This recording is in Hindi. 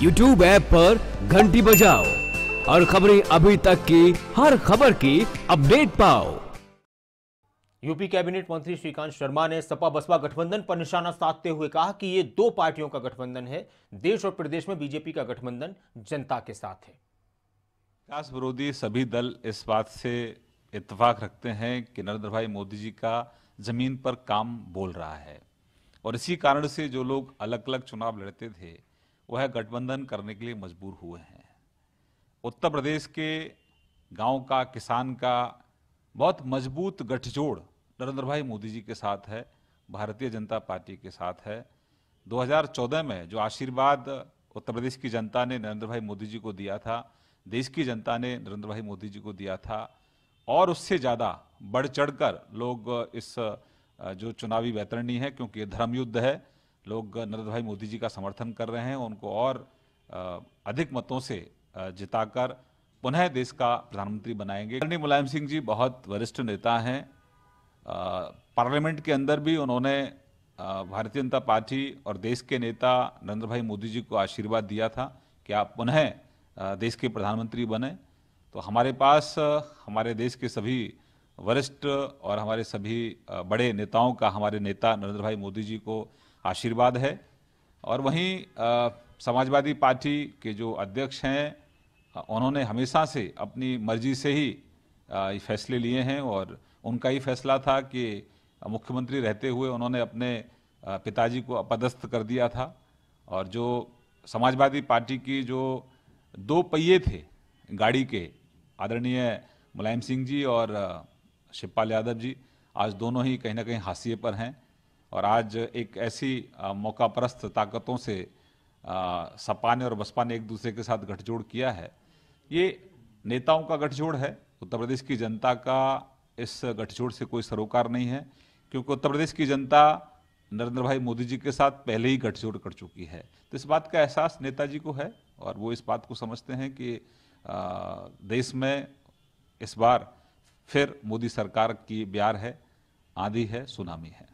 यूट्यूब ऐप पर घंटी बजाओ और खबरें अभी तक की हर खबर की अपडेट पाओ यूपी कैबिनेट मंत्री श्रीकांत शर्मा ने सपा बसपा गठबंधन पर निशाना साधते हुए कहा कि ये दो पार्टियों का गठबंधन है देश और प्रदेश में बीजेपी का गठबंधन जनता के साथ है विकास विरोधी सभी दल इस बात से इतफाक रखते हैं कि नरेंद्र भाई मोदी जी का जमीन पर काम बोल रहा है और इसी कारण से जो लोग अलग अलग चुनाव लड़ते थे वह गठबंधन करने के लिए मजबूर हुए हैं उत्तर प्रदेश के गांव का किसान का बहुत मजबूत गठजोड़ नरेंद्र भाई मोदी जी के साथ है भारतीय जनता पार्टी के साथ है 2014 में जो आशीर्वाद उत्तर प्रदेश की जनता ने नरेंद्र भाई मोदी जी को दिया था देश की जनता ने नरेंद्र भाई मोदी जी को दिया था और उससे ज़्यादा बढ़ चढ़कर लोग इस जो चुनावी वैतरणी है क्योंकि धर्मयुद्ध है लोग नरेंद्र भाई मोदी जी का समर्थन कर रहे हैं उनको और अधिक मतों से जिताकर पुनः देश का प्रधानमंत्री बनाएंगे कर्णी मुलायम सिंह जी बहुत वरिष्ठ नेता हैं पार्लियामेंट के अंदर भी उन्होंने भारतीय जनता पार्टी और देश के नेता नरेंद्र भाई मोदी जी को आशीर्वाद दिया था कि आप पुनः देश के प्रधानमंत्री बने तो हमारे पास हमारे देश के सभी वरिष्ठ और हमारे सभी बड़े नेताओं का हमारे नेता नरेंद्र भाई मोदी जी को आशीर्वाद है और वहीं समाजवादी पार्टी के जो अध्यक्ष हैं उन्होंने हमेशा से अपनी मर्जी से ही ये फैसले लिए हैं और उनका ही फैसला था कि मुख्यमंत्री रहते हुए उन्होंने अपने पिताजी को अपदस्थ कर दिया था और जो समाजवादी पार्टी की जो दो पहिए थे गाड़ी के आदरणीय मुलायम सिंह जी और शिवपाल यादव जी आज दोनों ही कहीं ना कहीं हाशिए पर हैं और आज एक ऐसी मौका परस्त ताकतों से सपा ने और बसपा ने एक दूसरे के साथ गठजोड़ किया है ये नेताओं का गठजोड़ है उत्तर प्रदेश की जनता का इस गठजोड़ से कोई सरोकार नहीं है क्योंकि उत्तर प्रदेश की जनता नरेंद्र भाई मोदी जी के साथ पहले ही गठजोड़ कर चुकी है तो इस बात का एहसास नेताजी को है और वो इस बात को समझते हैं कि देश में इस बार फिर मोदी सरकार की ब्यार है आंधी है सुनामी है